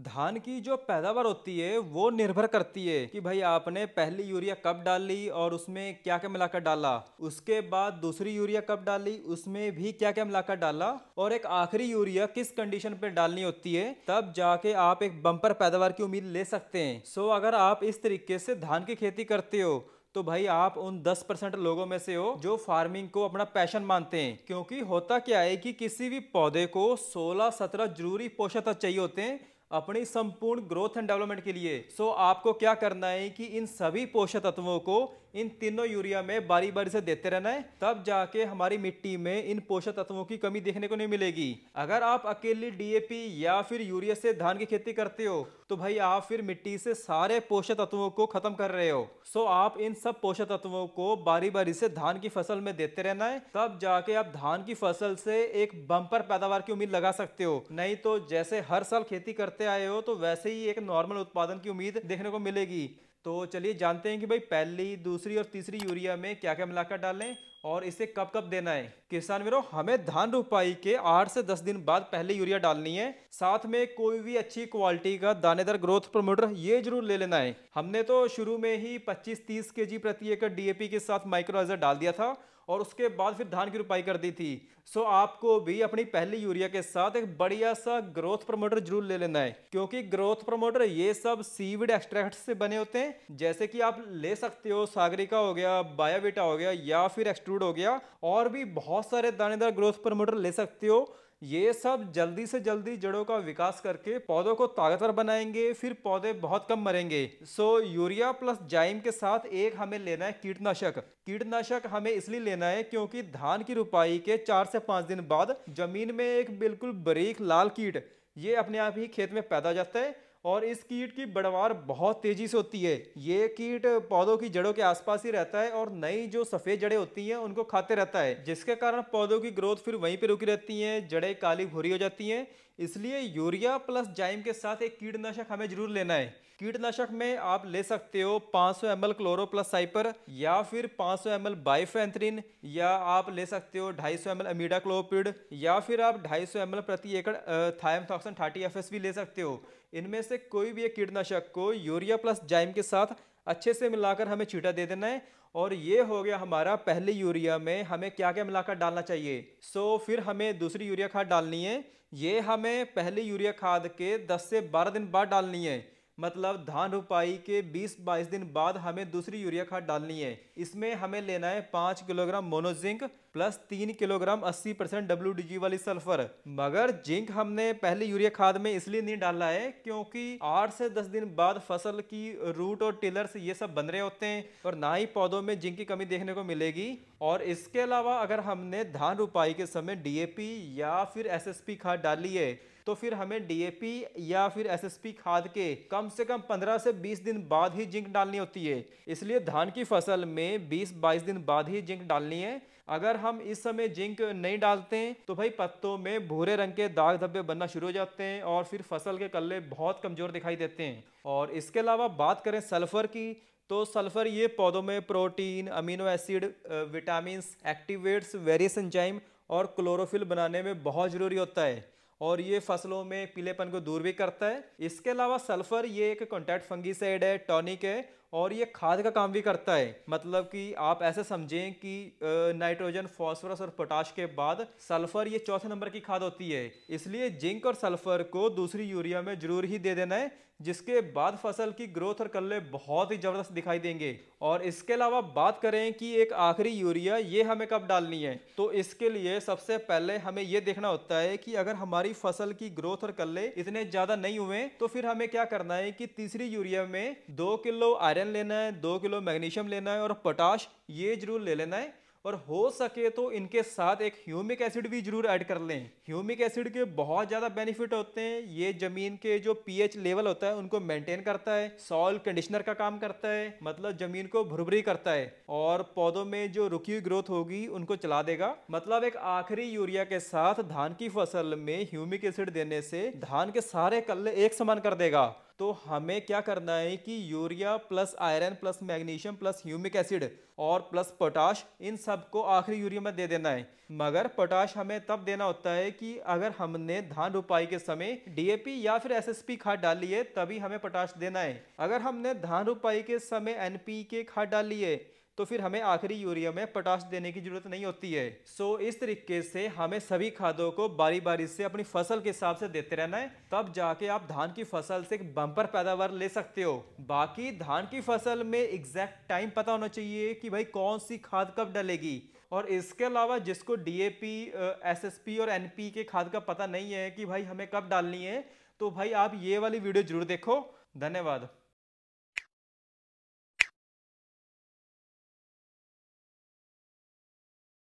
धान की जो पैदावार होती है वो निर्भर करती है कि भाई आपने पहली यूरिया कब डाली और उसमें क्या क्या मिलाकर डाला उसके बाद दूसरी यूरिया कब डाली उसमें भी क्या क्या मिलाकर डाला और एक आखिरी यूरिया किस कंडीशन पे डालनी होती है तब जाके आप एक बम्पर पैदावार की उम्मीद ले सकते हैं सो अगर आप इस तरीके से धान की खेती करते हो तो भाई आप उन 10 परसेंट लोगों में से हो जो फार्मिंग को अपना पैशन मानते हैं क्योंकि होता क्या है कि किसी भी पौधे को 16-17 जरूरी पोषक तत्व चाहिए होते हैं अपनी संपूर्ण ग्रोथ एंड डेवलपमेंट के लिए सो so, आपको क्या करना है कि इन सभी पोषक तत्वों को इन तीनों यूरिया में बारी बारी से देते रहना है तब जाके हमारी मिट्टी में इन पोषक तत्वों की कमी देखने को नहीं मिलेगी अगर आप अकेली डीएपी या फिर यूरिया से धान की खेती करते हो तो भाई आप फिर मिट्टी से सारे पोषक तत्वों को खत्म कर रहे हो सो आप इन सब पोषक तत्वों को बारी बारी से धान की फसल में देते रहना है तब जाके आप धान की फसल से एक बम्पर पैदावार की उम्मीद लगा सकते हो नहीं तो जैसे हर साल खेती करते करते आए हो तो वैसे ही एक नॉर्मल उत्पादन की उम्मीद देखने को मिलेगी तो चलिए जानते हैं कि भाई पहली दूसरी और तीसरी यूरिया में क्या क्या मिलाकर डालें और इसे कब कब देना है किसान वीरों हमें धान रोपाई के आठ से दस दिन बाद पहले यूरिया डालनी है साथ में कोई भी अच्छी क्वालिटी का दानेदार ग्रोथ प्रमोटर ये जरूर ले लेना है हमने तो शुरू में ही 25-30 केजी प्रति एकड़ डीएपी के साथ माइक्रोलाइजर डाल दिया था और उसके बाद फिर धान की रुपाई कर दी थी सो आपको भी अपनी पहली यूरिया के साथ एक बढ़िया सा ग्रोथ प्रमोटर जरूर ले लेना है क्योंकि ग्रोथ प्रमोटर ये सब सीविड एक्सट्रैक्ट से बने होते हैं जैसे कि आप ले सकते हो सागरिका हो गया बायोविटा हो गया या फिर एक्सट्रूड हो गया और भी बहुत सारे दानेदार ग्रोथ प्रमोटर ले सकते हो ये सब जल्दी से जल्दी जड़ों का विकास करके पौधों को ताकतवर बनाएंगे फिर पौधे बहुत कम मरेंगे सो यूरिया प्लस जाइम के साथ एक हमें लेना है कीटनाशक कीटनाशक हमें इसलिए लेना है क्योंकि धान की रुपाई के चार से पाँच दिन बाद जमीन में एक बिल्कुल बरीक लाल कीट ये अपने आप ही खेत में पैदा जाता है और इस कीट की बढ़वार बहुत तेज़ी से होती है ये कीट पौधों की जड़ों के आसपास ही रहता है और नई जो सफ़ेद जड़ें होती हैं उनको खाते रहता है जिसके कारण पौधों की ग्रोथ फिर वहीं पर रुकी रहती हैं जड़ें काली भूरी हो जाती हैं इसलिए यूरिया प्लस जाइम के साथ एक कीटनाशक हमें ज़रूर लेना है कीटनाशक में आप ले सकते हो 500 सौ एम एल क्लोरोप्लस साइपर या फिर 500 सौ एम एल बाइफेंथ्रिन या आप ले सकते हो 250 सौ एम एल अमीडा क्लोपिड या फिर आप 250 सौ एम एल प्रति एकड़ थायमथॉक्सन थर्टी एफ भी ले सकते हो इनमें से कोई भी एक कीटनाशक को यूरिया प्लस जाइम के साथ अच्छे से मिलाकर हमें छीटा दे देना है और ये हो गया हमारा पहले यूरिया में हमें क्या क्या मिलाकर डालना चाहिए सो so, फिर हमें दूसरी यूरिया खाद डालनी है ये हमें पहले यूरिया खाद के 10 से 12 दिन बाद डालनी है मतलब धान रुपाई के 20-22 दिन बाद हमें दूसरी यूरिया खाद डालनी है इसमें हमें लेना है 5 kilogram mono zinc plus 3 kilogram 80 percent W वाली सल्फर मगर जिंक हमने पहले यूरिया खाद में इसलिए नहीं डाला है क्योंकि 8 से 10 दिन बाद फसल की रूट और टिलर्स ये सब बन रहे होते हैं और ना ही पौधों में जिंक की कमी देखने को मिलेगी और इसके अलावा अगर हमने धान रुपाई के समय डी या फिर एस खाद डाली है तो फिर हमें डीएपी या फिर एसएसपी खाद के कम से कम 15 से 20 दिन बाद ही जिंक डालनी होती है इसलिए धान की फसल में 20-22 दिन बाद ही जिंक डालनी है अगर हम इस समय जिंक नहीं डालते हैं तो भाई पत्तों में भूरे रंग के दाग धब्बे बनना शुरू हो जाते हैं और फिर फसल के कल्ले बहुत कमज़ोर दिखाई देते हैं और इसके अलावा बात करें सल्फ़र की तो सल्फ़र ये पौधों में protein amino acid vitamin activates various enzyme और क्लोरोफिल बनाने में बहुत ज़रूरी होता है और ये फसलों में पीलेपन को दूर भी करता है इसके अलावा सल्फर ये एक कॉन्टैक्ट फंगीसाइड है टॉनिक है और ये खाद का काम भी करता है मतलब कि आप ऐसे समझें कि नाइट्रोजन फास्फोरस और पोटाश के बाद सल्फर ये चौथे नंबर की खाद होती है इसलिए जिंक और सल्फर को दूसरी यूरिया में जरूर ही दे देना है जिसके बाद फसल की ग्रोथ और कल्ले बहुत ही ज़बरदस्त दिखाई देंगे और इसके अलावा बात करें कि एक आखिरी यूरिया ये हमें कब डालनी है तो इसके लिए सबसे पहले हमें ये देखना होता है कि अगर हमारी फसल की ग्रोथ और कल्ले इतने ज़्यादा नहीं हुए तो फिर हमें क्या करना है कि तीसरी यूरिया में दो किलो आयरन आयरन लेना है दो किलो मैग्नीशियम लेना है और पोटाश ये जरूर ले लेना है और हो सके तो इनके साथ एक ह्यूमिक एसिड भी जरूर ऐड कर लें ह्यूमिक एसिड के बहुत ज़्यादा बेनिफिट होते हैं ये ज़मीन के जो पीएच लेवल होता है उनको मेंटेन करता है सॉल कंडीशनर का काम करता है मतलब ज़मीन को भुरभुरी करता है और पौधों में जो रुकी हुई ग्रोथ होगी उनको चला देगा मतलब एक आखिरी यूरिया के साथ धान की फसल में ह्यूमिक एसिड देने से धान के सारे कल्ले एक समान कर देगा तो हमें क्या करना है कि urea plus iron plus magnesium plus humic acid और प्लस पोटाश इन सब को आखिरी यूरिया में दे देना है मगर पोटाश हमें तब देना होता है कि अगर हमने धान रोपाई के समय डीएपी या फिर एसएसपी खाद डाली है तभी हमें पोटाश देना है अगर हमने धान रोपाई के समय एनपी के खाद डाली है तो फिर हमें आखिरी यूरिया में पोटाश देने की ज़रूरत नहीं होती है सो इस तरीके से हमें सभी खादों को बारी बारी से अपनी फसल के हिसाब से देते रहना है तब जाके आप धान की फसल से एक बम्पर पैदावार ले सकते हो बाकी धान की फसल में एग्जैक्ट टाइम पता होना चाहिए कि भाई कौन सी खाद कब डलेगी और इसके अलावा जिसको डी ए और एनपी के खाद का पता नहीं है कि भाई हमें कब डालनी है तो भाई आप ये वाली वीडियो जरूर देखो धन्यवाद